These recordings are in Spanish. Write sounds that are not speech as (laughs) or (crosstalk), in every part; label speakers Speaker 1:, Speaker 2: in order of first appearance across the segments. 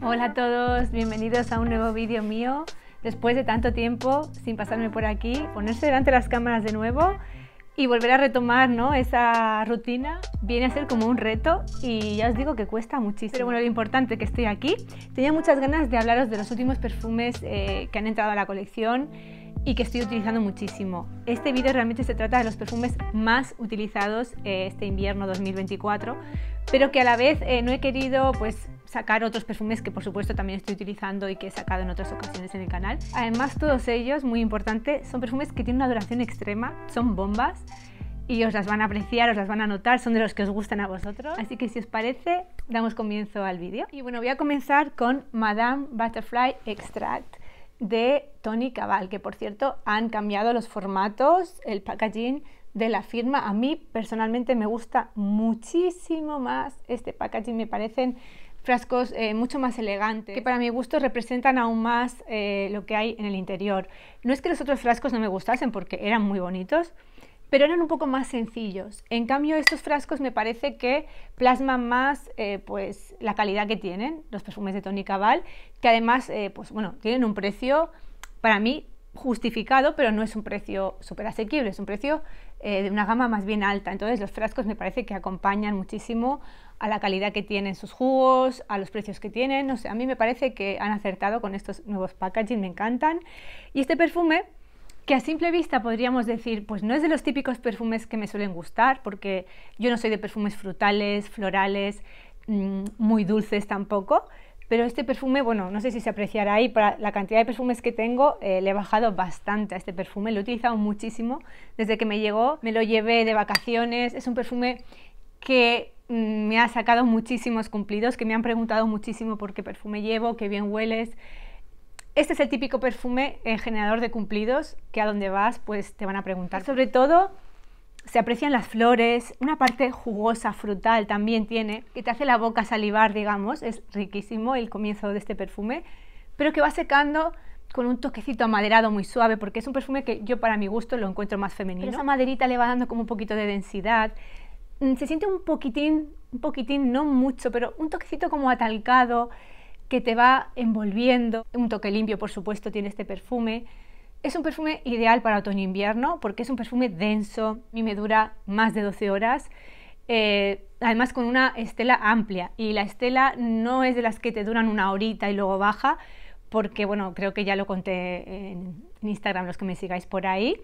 Speaker 1: Hola a todos, bienvenidos a un nuevo vídeo mío. Después de tanto tiempo sin pasarme por aquí, ponerse delante de las cámaras de nuevo y volver a retomar ¿no? esa rutina viene a ser como un reto y ya os digo que cuesta muchísimo. Pero bueno, lo importante que estoy aquí. Tenía muchas ganas de hablaros de los últimos perfumes eh, que han entrado a la colección y que estoy utilizando muchísimo. Este vídeo realmente se trata de los perfumes más utilizados eh, este invierno 2024, pero que a la vez eh, no he querido pues sacar otros perfumes que por supuesto también estoy utilizando y que he sacado en otras ocasiones en el canal. Además todos ellos, muy importante, son perfumes que tienen una duración extrema, son bombas y os las van a apreciar, os las van a notar, son de los que os gustan a vosotros. Así que si os parece, damos comienzo al vídeo. Y bueno, voy a comenzar con Madame Butterfly Extract de Tony Cabal, que por cierto han cambiado los formatos, el packaging de la firma. A mí personalmente me gusta muchísimo más este packaging, me parecen frascos eh, mucho más elegantes, que para mi gusto representan aún más eh, lo que hay en el interior. No es que los otros frascos no me gustasen porque eran muy bonitos, pero eran un poco más sencillos. En cambio, estos frascos me parece que plasman más eh, pues, la calidad que tienen los perfumes de Tony Cabal, que además pues, bueno, tienen un precio, para mí, justificado, pero no es un precio súper asequible, es un precio de una gama más bien alta. Entonces los frascos me parece que acompañan muchísimo a la calidad que tienen sus jugos, a los precios que tienen. No sé, a mí me parece que han acertado con estos nuevos packaging, me encantan. Y este perfume, que a simple vista podríamos decir, pues no es de los típicos perfumes que me suelen gustar, porque yo no soy de perfumes frutales, florales, mm, muy dulces tampoco. Pero este perfume, bueno, no sé si se apreciará ahí, para la cantidad de perfumes que tengo, eh, le he bajado bastante a este perfume, lo he utilizado muchísimo desde que me llegó, me lo llevé de vacaciones, es un perfume que Mm, me ha sacado muchísimos cumplidos, que me han preguntado muchísimo por qué perfume llevo, qué bien hueles. Este es el típico perfume generador de cumplidos, que a donde vas pues te van a preguntar. Sobre todo se aprecian las flores, una parte jugosa, frutal también tiene, que te hace la boca salivar, digamos, es riquísimo el comienzo de este perfume, pero que va secando con un toquecito amaderado muy suave, porque es un perfume que yo para mi gusto lo encuentro más femenino. esa maderita le va dando como un poquito de densidad Mm, se siente un poquitín, un poquitín, no mucho, pero un toquecito como atalcado que te va envolviendo. Un toque limpio, por supuesto, tiene este perfume. Es un perfume ideal para otoño e invierno porque es un perfume denso. y me dura más de 12 horas. Eh, además con una estela amplia y la estela no es de las que te duran una horita y luego baja porque bueno creo que ya lo conté en Instagram los que me sigáis por ahí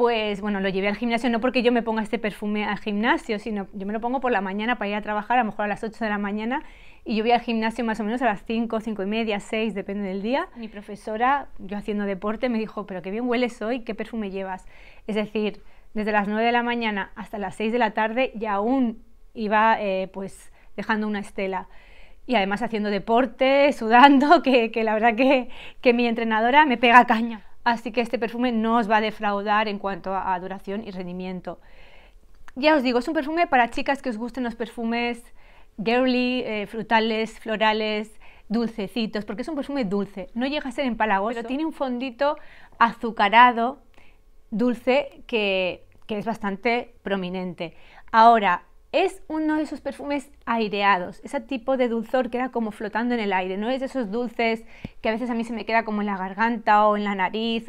Speaker 1: pues bueno, lo llevé al gimnasio, no porque yo me ponga este perfume al gimnasio, sino yo me lo pongo por la mañana para ir a trabajar, a lo mejor a las 8 de la mañana, y yo voy al gimnasio más o menos a las 5, 5 y media, 6, depende del día. Mi profesora, yo haciendo deporte, me dijo, pero qué bien hueles hoy, qué perfume llevas. Es decir, desde las 9 de la mañana hasta las 6 de la tarde y aún iba eh, pues dejando una estela. Y además haciendo deporte, sudando, (laughs) que, la verdad que, que mi entrenadora me pega caña así que este perfume no os va a defraudar en cuanto a, duración y rendimiento. Ya os digo, es un perfume para chicas que os gusten los perfumes girly, eh, frutales, florales, dulcecitos, porque es un perfume dulce, no llega a ser empalagoso, pero tiene un fondito azucarado, dulce, que, que es bastante prominente. Ahora, es uno de esos perfumes aireados, ese tipo de dulzor que era como flotando en el aire, no es de esos dulces que a veces a mí se me queda como en la garganta o en la nariz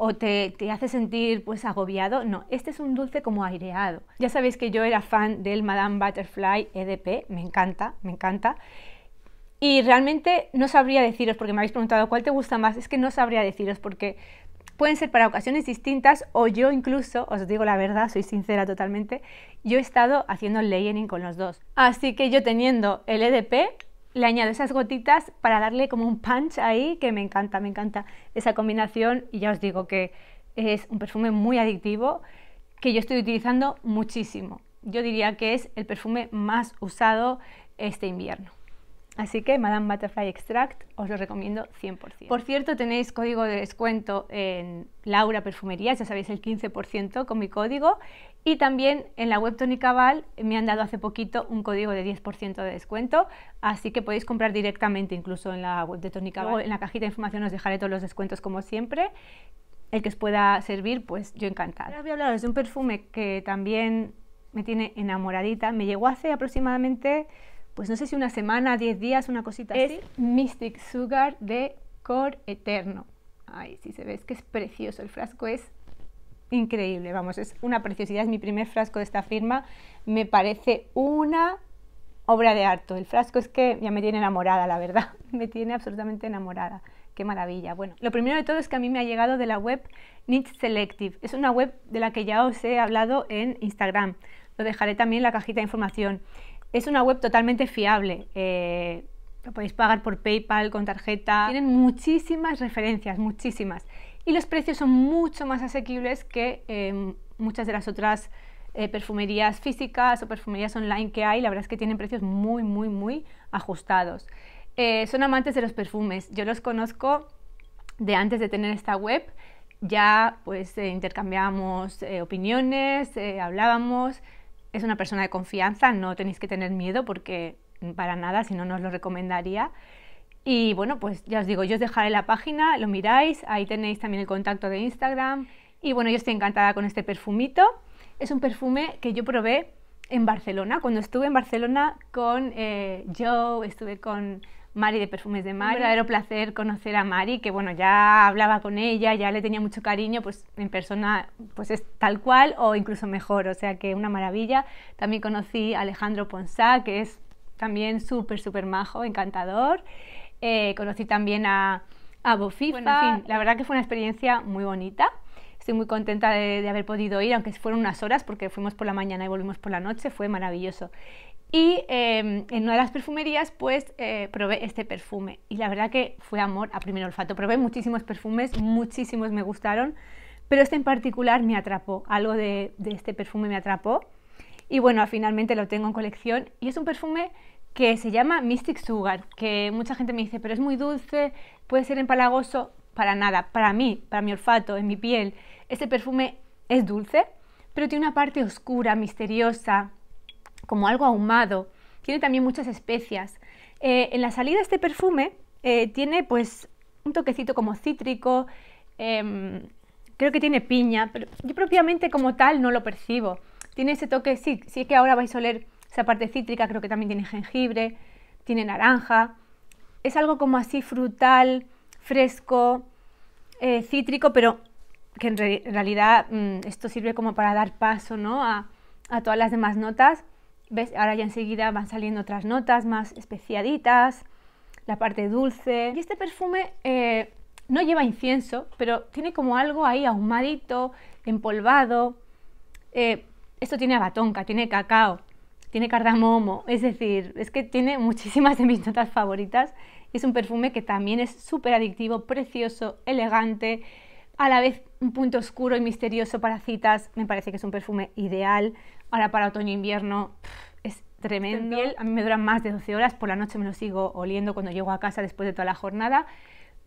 Speaker 1: o, te, te, hace sentir pues agobiado, no, este es un dulce como aireado. Ya sabéis que yo era fan del Madame Butterfly EDP, me encanta, me encanta. Y realmente no sabría deciros, porque me habéis preguntado cuál te gusta más, es que no sabría deciros porque pueden ser para ocasiones distintas o yo incluso, os digo la verdad, soy sincera totalmente, yo he estado haciendo layering con los dos. Así que yo teniendo el EDP, le añado esas gotitas para darle como un punch ahí que me encanta, me encanta esa combinación y ya os digo que es un perfume muy adictivo que yo estoy utilizando muchísimo. Yo diría que es el perfume más usado este invierno. Así que Madame Butterfly Extract os lo recomiendo 100%. Por cierto, tenéis código de descuento en Laura Perfumería, ya sabéis el 15% con mi código. Y también en la web Tony me han dado hace poquito un código de 10% de descuento, así que podéis comprar directamente incluso en la web de Tony en la cajita de información os dejaré todos los descuentos como siempre. El que os pueda servir, pues yo encantada. Ahora voy a hablaros de un perfume que también me tiene enamoradita. Me llegó hace aproximadamente pues no sé si una semana, diez días, una cosita así. Es Mystic Sugar de Cor Eterno. Ay, si se ve, es que es precioso, el frasco es increíble, vamos, es una preciosidad, es mi primer frasco de esta firma, me parece una obra de arte. El frasco es que ya me tiene enamorada, la verdad, (laughs) me tiene absolutamente enamorada. Qué maravilla. Bueno, lo primero de todo es que a mí me ha llegado de la web Niche Selective. Es una web de la que ya os he hablado en Instagram. Lo dejaré también en la cajita de información. Es una web totalmente fiable. Eh, lo podéis pagar por PayPal, con tarjeta. Tienen muchísimas referencias, muchísimas. Y los precios son mucho más asequibles que em, muchas de las otras eh, perfumerías físicas o perfumerías online que hay. La verdad es que tienen precios muy, muy, muy ajustados. Eh, son amantes de los perfumes. Yo los conozco de antes de tener esta web ya pues intercambiábamos opiniones, hablábamos es una persona de confianza, no tenéis que tener miedo porque para nada, si no, no os lo recomendaría. Y bueno, pues ya os digo, yo os dejaré la página, lo miráis, ahí tenéis también el contacto de Instagram. Y bueno, yo estoy encantada con este perfumito. Es un perfume que yo probé en Barcelona, cuando estuve en Barcelona con eh, Joe, estuve con Mari de Perfumes de Mari. un verdadero placer conocer a Mari, que bueno, ya hablaba con ella, ya le tenía mucho cariño, pues en persona pues es tal cual o incluso mejor, o sea que una maravilla. También conocí a Alejandro Ponsá, que es también súper, súper majo, encantador. Eh, conocí también a, a Bofifa, en fin, la verdad que fue una experiencia muy bonita. Estoy muy contenta de, haber podido ir, aunque fueron unas horas, porque fuimos por la mañana y volvimos por la noche, fue maravilloso. Y em, en una de las perfumerías, pues eh, probé este perfume. Y la verdad que fue amor a primer olfato. Probé muchísimos perfumes, muchísimos me gustaron, pero este en particular me atrapó. Algo de, de este perfume me atrapó. Y bueno, finalmente lo tengo en colección. Y es un perfume que se llama Mystic Sugar, que mucha gente me dice, pero es muy dulce, puede ser empalagoso para nada, para mí, para mi olfato, en mi piel. Este perfume es dulce, pero tiene una parte oscura, misteriosa, como algo ahumado. Tiene también muchas especias. Eh, en la salida este perfume eh, tiene pues un toquecito como cítrico, em, creo que tiene piña, pero yo propiamente como tal no lo percibo. Tiene ese toque, sí, es que ahora vais a oler esa parte cítrica, creo que también tiene jengibre, tiene naranja. Es algo como así frutal, fresco, eh, cítrico, pero que en, realidad mm, esto sirve como para dar paso a, todas las demás notas. ¿Ves? Ahora ya enseguida van saliendo otras notas más especiaditas, la parte dulce. Y este perfume eh, no lleva incienso, pero tiene como algo ahí ahumadito, empolvado. Eh, esto tiene abatonca, tiene cacao, tiene cardamomo, es decir, es que tiene muchísimas de mis notas favoritas es un perfume que también es súper adictivo, precioso, elegante, a la vez un punto oscuro y misterioso para citas. Me parece que es un perfume ideal. Ahora para otoño-invierno e es tremendo. A mí me dura más de 12 horas. Por la noche me lo sigo oliendo cuando llego a casa después de toda la jornada.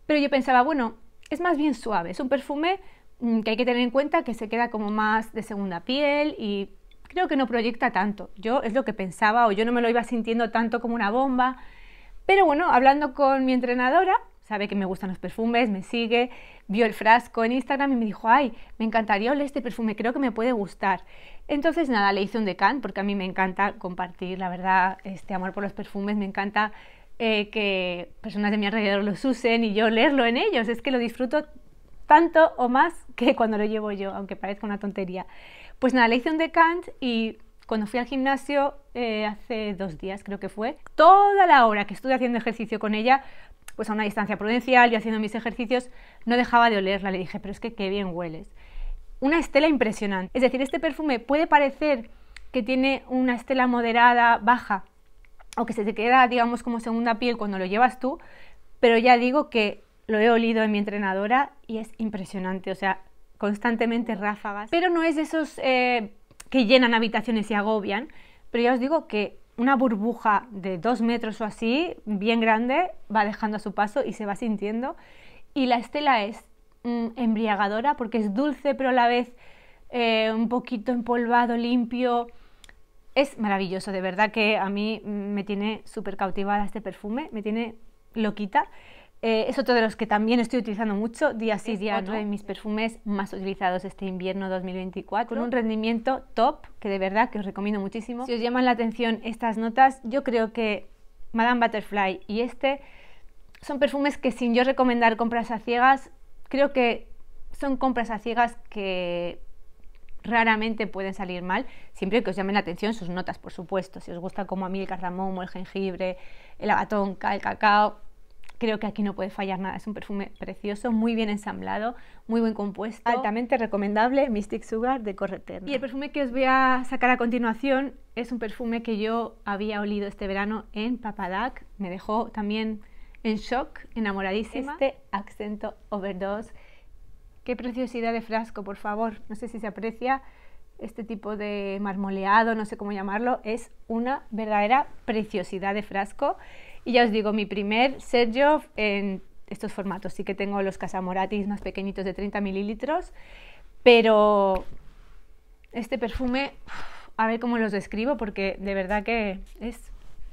Speaker 1: Pero yo pensaba, bueno, es más bien suave. Es un perfume mm, que hay que tener en cuenta que se queda como más de segunda piel y creo que no proyecta tanto. Yo es lo que pensaba o yo no me lo iba sintiendo tanto como una bomba. Pero bueno, hablando con mi entrenadora, sabe que me gustan los perfumes, me sigue, vio el frasco en Instagram y me dijo, ay, me encantaría oler este perfume, creo que me puede gustar. Entonces nada, le hice un decant porque a mí me encanta compartir, la verdad, este amor por los perfumes, me encanta eh, que personas de mi alrededor los usen y yo leerlo en ellos, es que lo disfruto tanto o más que cuando lo llevo yo, aunque parezca una tontería. Pues nada, le hice un decant y cuando fui al gimnasio eh, hace dos días, creo que fue, toda la hora que estuve haciendo ejercicio con ella, pues a una distancia prudencial y haciendo mis ejercicios, no dejaba de olerla. Le dije, pero es que qué bien hueles. Una estela impresionante. Es decir, este perfume puede parecer que tiene una estela moderada, baja, o que se te queda, digamos, como segunda piel cuando lo llevas tú, pero ya digo que lo he olido en mi entrenadora y es impresionante. O sea, constantemente ráfagas. Pero no es de esos eh, que llenan habitaciones y agobian, pero ya os digo que una burbuja de dos metros o así, bien grande, va dejando a su paso y se va sintiendo. Y la estela es mm, embriagadora porque es dulce, pero a la vez eh, un poquito empolvado, limpio. Es maravilloso, de verdad que a mí me tiene súper cautivada este perfume, me tiene loquita. Eh, es otro de los que también estoy utilizando mucho, día sí, día no, de mis perfumes más utilizados este invierno 2024, con un rendimiento top, que de verdad que os recomiendo muchísimo. Si os llaman la atención estas notas, yo creo que Madame Butterfly y este son perfumes que sin yo recomendar compras a ciegas, creo que son compras a ciegas que raramente pueden salir mal, siempre que os llamen la atención sus notas, por supuesto. Si os gusta como a mí el cardamomo, el jengibre, el abatonca, el cacao, creo que aquí no puede fallar nada. Es un perfume precioso, muy bien ensamblado, muy buen compuesto. Altamente recomendable, Mystic Sugar de correter Y el perfume que os voy a sacar a continuación es un perfume que yo había olido este verano en Papadak, Me dejó también en shock, enamoradísima. Este acento overdose. Qué preciosidad de frasco, por favor. No sé si se aprecia este tipo de marmoleado, no sé cómo llamarlo. Es una verdadera preciosidad de frasco. Y ya os digo, mi primer Sergio en estos formatos. Sí que tengo los Casamoratis más pequeñitos de 30 mililitros, pero este perfume, a ver cómo los describo, porque de verdad que es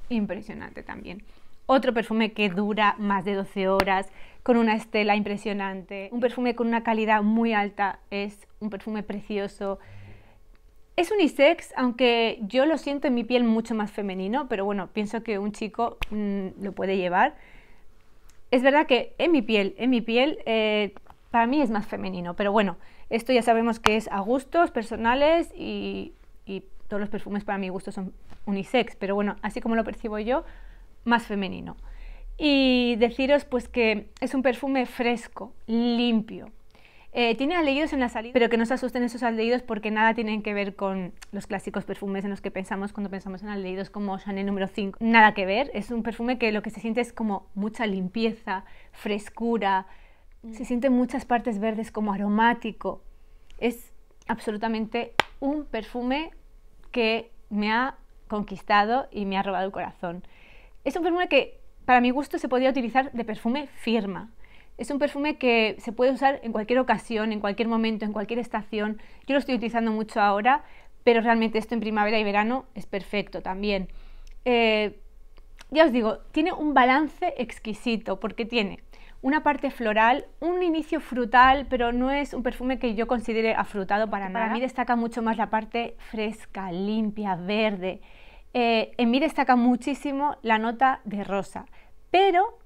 Speaker 1: impresionante también. Otro perfume que dura más de 12 horas, con una estela impresionante. Un perfume con una calidad muy alta, es un perfume precioso es unisex, aunque yo lo siento en mi piel mucho más femenino, pero bueno, pienso que un chico mm, lo puede llevar. Es verdad que en mi piel, en mi piel, eh, para mí es más femenino, pero bueno, esto ya sabemos que es a gustos personales y todos los perfumes para mi gusto son unisex, pero bueno, así como lo percibo yo, más femenino. Y deciros pues que es un perfume fresco, limpio, eh, tiene aldeídos en la salida, pero que no se asusten esos aldeídos porque nada tienen que ver con los clásicos perfumes en los que pensamos cuando pensamos en aldeídos como Chanel número 5. Nada que ver, es un perfume que lo que se siente es como mucha limpieza, frescura, mm. se sienten muchas partes verdes como aromático. Es absolutamente un perfume que me ha conquistado y me ha robado el corazón. Es un perfume que para mi gusto se podía utilizar de perfume firma, es un perfume que se puede usar en cualquier ocasión, en cualquier momento, en cualquier estación. Yo lo estoy utilizando mucho ahora, pero realmente esto en primavera y verano es perfecto también. Eh, ya os digo, tiene un balance exquisito porque tiene una parte floral, un inicio frutal, pero no es un perfume que yo considere afrutado para, nada. Para mí destaca mucho más la parte fresca, limpia, verde. Eh, en mí destaca muchísimo la nota de rosa, pero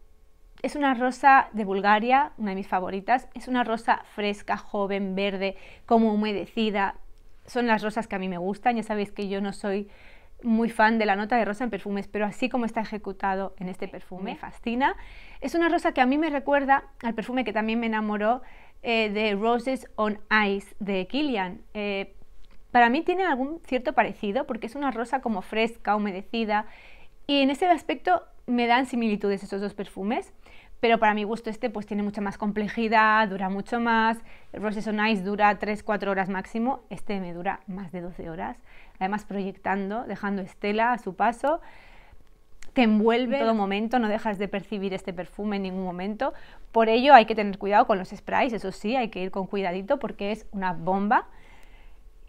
Speaker 1: es una rosa de Bulgaria, una de mis favoritas. Es una rosa fresca, joven, verde, como humedecida. Son las rosas que a mí me gustan. Ya sabéis que yo no soy muy fan de la nota de rosa en perfumes, pero así como está ejecutado en este perfume, me fascina. Es una rosa que a mí me recuerda al perfume que también me enamoró eh, de Roses on Ice de Killian. Eh, para mí tiene algún cierto parecido porque es una rosa como fresca, humedecida y en ese aspecto me dan similitudes esos dos perfumes pero para mi gusto este pues tiene mucha más complejidad, dura mucho más. Roses on Ice dura 3-4 horas máximo, este me dura más de 12 horas. Además proyectando, dejando estela a su paso. Te envuelve en todo momento, no dejas de percibir este perfume en ningún momento. Por ello hay que tener cuidado con los sprays, eso sí, hay que ir con cuidadito porque es una bomba.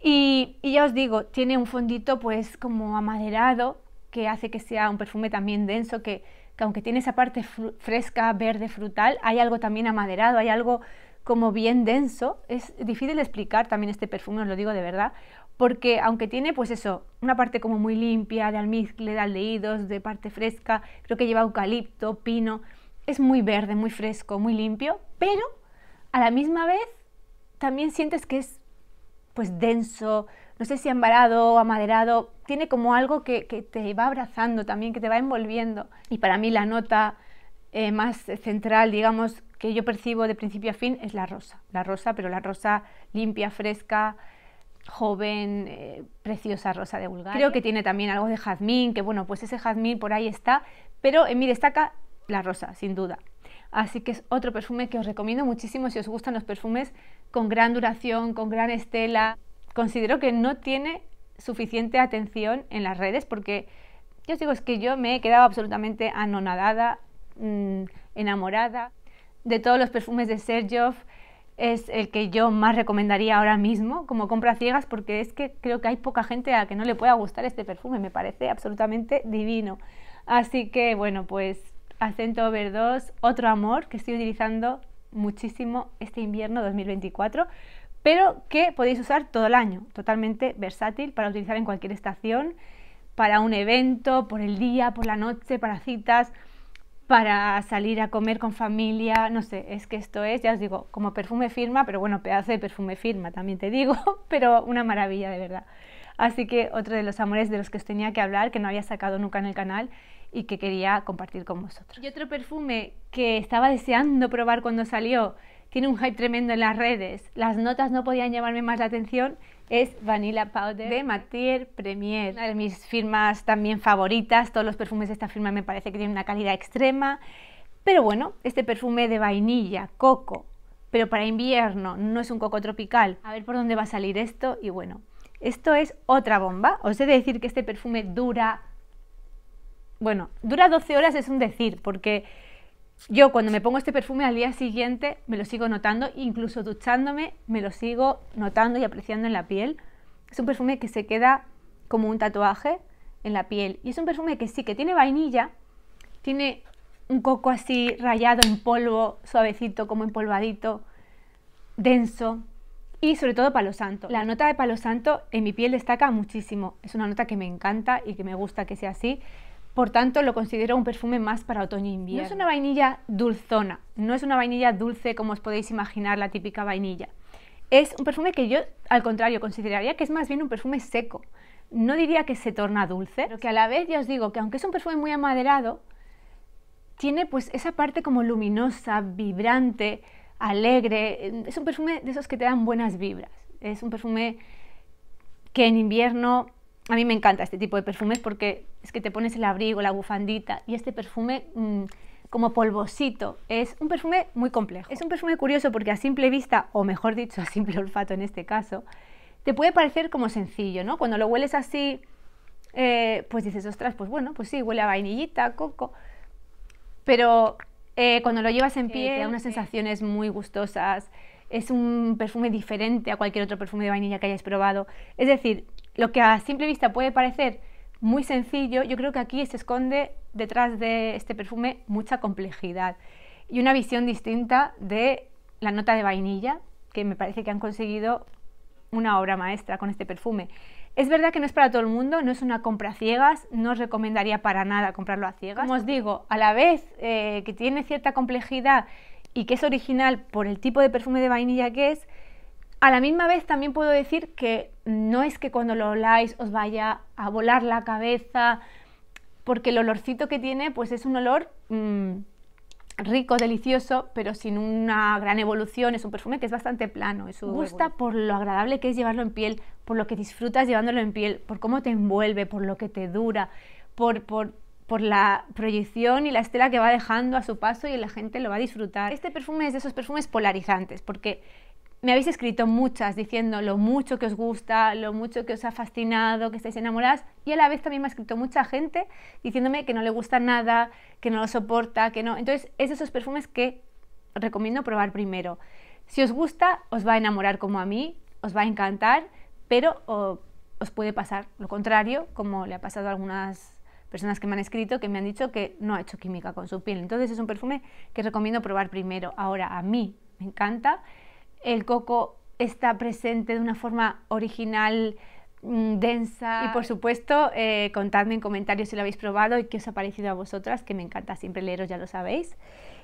Speaker 1: Y, y ya os digo, tiene un fondito pues como amaderado que hace que sea un perfume también denso que que aunque tiene esa parte fresca, verde, frutal, hay algo también amaderado, hay algo como bien denso. Es difícil de explicar también este perfume, os lo digo de verdad, porque aunque tiene pues eso, una parte como muy limpia de almizcle, de aldehídos, de parte fresca, creo que lleva eucalipto, pino, es muy verde, muy fresco, muy limpio, pero a la misma vez también sientes que es pues denso, no sé si ambarado o amaderado, tiene como algo que, te va abrazando también, que te va envolviendo. Y para mí la nota eh, más central, digamos, que yo percibo de principio a fin es la rosa. La rosa, pero la rosa limpia, fresca, joven, eh, preciosa rosa de Bulgaria. Creo que tiene también algo de jazmín, que bueno, pues ese jazmín por ahí está, pero en mí destaca la rosa, sin duda. Así que es otro perfume que os recomiendo muchísimo si os gustan los perfumes con gran duración, con gran estela, considero que no tiene suficiente atención en las redes porque yo os digo, es que yo me he quedado absolutamente anonadada, mm, enamorada de todos los perfumes de Sergio es el que yo más recomendaría ahora mismo como compra ciegas porque es que creo que hay poca gente a la que no le pueda gustar este perfume, me parece absolutamente divino. Así que bueno, pues Acento overdose otro amor que estoy utilizando muchísimo este invierno 2024 pero que podéis usar todo el año, totalmente versátil para utilizar en cualquier estación, para un evento, por el día, por la noche, para citas, para salir a comer con familia, no sé, es que esto es, ya os digo, como perfume firma, pero bueno, pedazo de perfume firma también te digo, (laughs) pero una maravilla de verdad. Así que otro de los amores de los que os tenía que hablar, que no había sacado nunca en el canal y que quería compartir con vosotros. Y otro perfume que estaba deseando probar cuando salió, tiene un hype tremendo en las redes. Las notas no podían llamarme más la atención. Es Vanilla Powder de Mathieu Premier. Una de mis firmas también favoritas. Todos los perfumes de esta firma me parece que tienen una calidad extrema. Pero bueno, este perfume de vainilla, coco, pero para invierno, no es un coco tropical. A ver por dónde va a salir esto y bueno, esto es otra bomba. Os he de decir que este perfume dura... Bueno, dura 12 horas es un decir, porque yo cuando me pongo este perfume al día siguiente me lo sigo notando, incluso duchándome me lo sigo notando y apreciando en la piel. Es un perfume que se queda como un tatuaje en la piel. Y es un perfume que sí, que tiene vainilla, tiene un coco así rayado en polvo, suavecito, como empolvadito, denso. Y sobre todo palo santo. La nota de palo santo en mi piel destaca muchísimo. Es una nota que me encanta y que me gusta que sea así. Por tanto, lo considero un perfume más para otoño e invierno. No es una vainilla dulzona, no es una vainilla dulce como os podéis imaginar la típica vainilla. Es un perfume que yo, al contrario, consideraría que es más bien un perfume seco. No diría que se torna dulce, pero que a la vez ya os digo que aunque es un perfume muy amaderado, tiene pues esa parte como luminosa, vibrante, alegre. Es un perfume de esos que te dan buenas vibras. Es un perfume que en invierno a mí me encanta este tipo de perfumes porque es que te pones el abrigo, la bufandita y este perfume mm, como polvosito. Es un perfume muy complejo. Es un perfume curioso porque a simple vista, o mejor dicho, a simple (laughs) olfato en este caso, te puede parecer como sencillo, ¿no? Cuando lo hueles así, eh, pues dices, ostras, pues bueno, pues sí, huele a vainillita, coco. Pero eh, cuando lo llevas en pie, te da unas sensaciones muy gustosas. Es un perfume diferente a cualquier otro perfume de vainilla que hayas probado. Es decir, lo que a simple vista puede parecer muy sencillo, yo creo que aquí se esconde detrás de este perfume mucha complejidad y una visión distinta de la nota de vainilla, que me parece que han conseguido una obra maestra con este perfume. Es verdad que no es para todo el mundo, no es una compra a ciegas, no os recomendaría para nada comprarlo a ciegas. Como os digo, a la vez eh, que tiene cierta complejidad y que es original por el tipo de perfume de vainilla que es, a la misma vez también puedo decir que no es que cuando lo oláis os vaya a volar la cabeza, porque el olorcito que tiene pues es un olor mm, rico, delicioso, pero sin una gran evolución. Es un perfume que es bastante plano. Me gusta por lo agradable que es llevarlo en piel, por lo que disfrutas llevándolo en piel, por cómo te envuelve, por lo que te dura, por, por, por la proyección y la estela que va dejando a su paso y la gente lo va a disfrutar. Este perfume es de esos perfumes polarizantes, porque me habéis escrito muchas diciendo lo mucho que os gusta, lo mucho que os ha fascinado, que estáis enamoradas y a la vez también me ha escrito mucha gente diciéndome que no le gusta nada, que no lo soporta, que no. Entonces, es esos perfumes que recomiendo probar primero. Si os gusta, os va a enamorar como a mí, os va a encantar, pero os puede pasar lo contrario, como le ha pasado a algunas personas que me han escrito que me han dicho que no ha hecho química con su piel. Entonces, es un perfume que recomiendo probar primero. Ahora, a mí me encanta el coco está presente de una forma original, mm, densa. Y por supuesto, eh, contadme en comentarios si lo habéis probado y qué os ha parecido a vosotras, que me encanta siempre leeros, ya lo sabéis.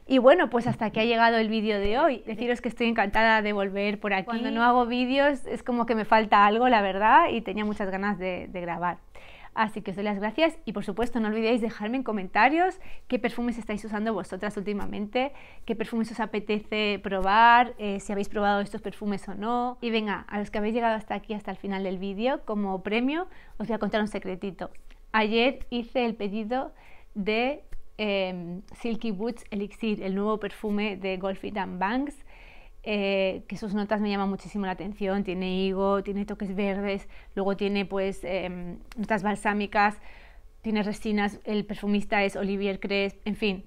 Speaker 1: Y bueno, pues hasta aquí ha llegado el vídeo de hoy. Deciros que estoy encantada de volver por aquí. Cuando no hago vídeos es como que me falta algo, la verdad, y tenía muchas ganas de grabar. Así que os doy las gracias y por supuesto no olvidéis dejarme en comentarios qué perfumes estáis usando vosotras últimamente, qué perfumes os apetece probar, eh, si habéis probado estos perfumes o no. Y venga, a los que habéis llegado hasta aquí, hasta el final del vídeo, como premio os voy a contar un secretito. Ayer hice el pedido de em, Silky Woods Elixir, el nuevo perfume de Golfit Banks eh, que sus notas me llaman muchísimo la atención, tiene higo, tiene toques verdes, luego tiene pues em, notas balsámicas, tiene resinas, el perfumista es Olivier Cresp, en fin,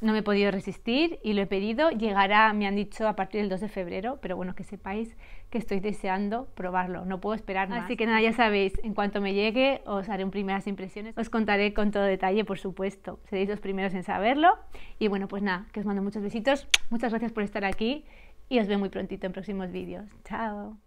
Speaker 1: no me he podido resistir y lo he pedido, llegará, me han dicho, a partir del 2 de febrero, pero bueno, que sepáis que estoy deseando probarlo, no puedo esperar más. Así que nada, ya sabéis, en cuanto me llegue os haré un primeras impresiones, os contaré con todo detalle, por supuesto, seréis los primeros en saberlo y bueno, pues nada, que os mando muchos besitos, muchas gracias por estar aquí y os veo muy prontito en próximos vídeos. Chao.